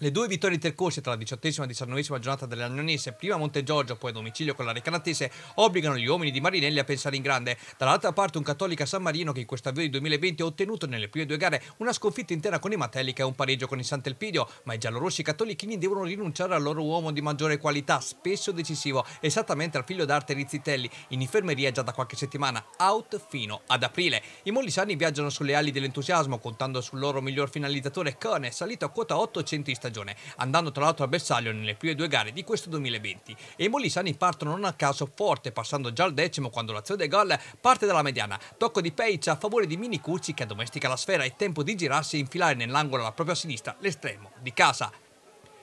Le due vittorie intercorse tra la diciottesima e la diciannovesima giornata dell'Agnonese, prima a Giorgio, poi a domicilio con la Recanatese, obbligano gli uomini di Marinelli a pensare in grande. Dall'altra parte un cattolica San Marino che in questa avvio di 2020 ha ottenuto nelle prime due gare una sconfitta intera con i Matelica e un pareggio con il Sant'Elpidio, ma i giallorossi cattolichini devono rinunciare al loro uomo di maggiore qualità, spesso decisivo, esattamente al figlio d'arte Rizzitelli, in infermeria già da qualche settimana, out fino ad aprile. I mollisani viaggiano sulle ali dell'entusiasmo, contando sul loro miglior finalizzatore Cone, salito a quota 8 centista stagione, andando tra l'altro a bersaglio nelle prime due gare di questo 2020. E i molisani partono non a caso forte, passando già al decimo quando l'azione del gol parte dalla mediana. Tocco di Page a favore di Mini Cucci che addomestica la sfera e tempo di girarsi e infilare nell'angolo alla propria sinistra l'estremo di casa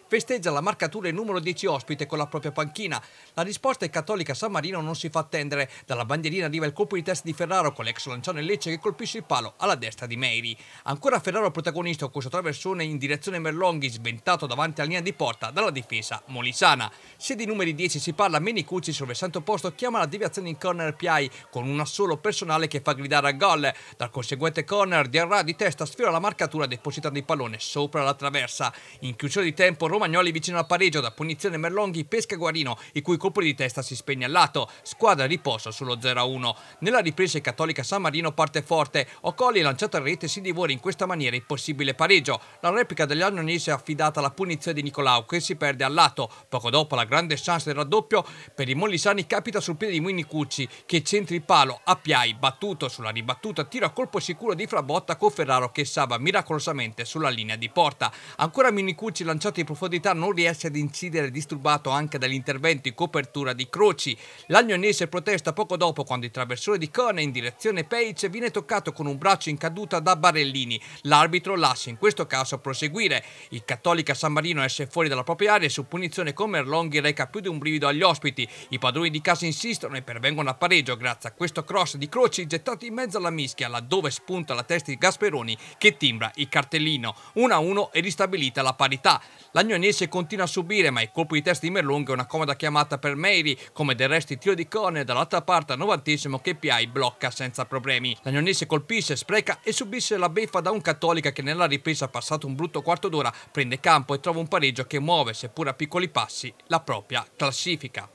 festeggia la marcatura e il numero 10 ospite con la propria panchina. La risposta è cattolica San Marino non si fa attendere. Dalla bandierina arriva il colpo di testa di Ferraro con l'ex lanciano in Lecce che colpisce il palo alla destra di Meiri. Ancora Ferraro protagonista con questo traversone in direzione Merlonghi sventato davanti alla linea di porta dalla difesa molisana. Se di numeri 10 si parla, Menicucci sul versante opposto chiama la deviazione in corner Piai con un assolo personale che fa gridare a gol. Dal conseguente corner Diarra di testa sfiora la marcatura depositando il pallone sopra la traversa. In chiusura di tempo Romagnoli vicino al pareggio da punizione Merlonghi pesca Guarino, il cui colpo di testa si spegne al lato. Squadra riposa sullo 0-1. Nella ripresa Cattolica San Marino parte forte. Occoli lanciata a rete si divora in questa maniera il possibile pareggio. La replica degli Annonesi è affidata alla punizione di Nicolau che si perde al lato. Poco dopo la grande chance del raddoppio per i Mollisani capita sul piede di Minicucci che centri il palo a Piai battuto sulla ribattuta tira a colpo sicuro di Frabotta con Ferraro che salva miracolosamente sulla linea di porta. Ancora Minicucci lanciato in profondità profondità non riesce ad incidere, disturbato anche dall'intervento in copertura di Croci. L'Agnonese protesta poco dopo quando il traversore di Cone in direzione Page viene toccato con un braccio in caduta da Barellini. L'arbitro lascia in questo caso proseguire. Il Cattolica San Marino esce fuori dalla propria area e su punizione con Merlonghi reca più di un brivido agli ospiti. I padroni di casa insistono e pervengono a pareggio grazie a questo cross di Croci gettato in mezzo alla mischia laddove spunta la testa di Gasperoni che timbra il cartellino. 1-1 e ristabilita la parità. L'Agnonese Onisie continua a subire, ma il colpo di testa di Merlung è una comoda chiamata per Meiri, come del resto il tiro di corner dall'altra parte al novantesimo che Piai blocca senza problemi. L'Agnonese colpisce, spreca e subisce la beffa da un cattolica che nella ripresa passato un brutto quarto d'ora prende campo e trova un pareggio che muove, seppur a piccoli passi, la propria classifica.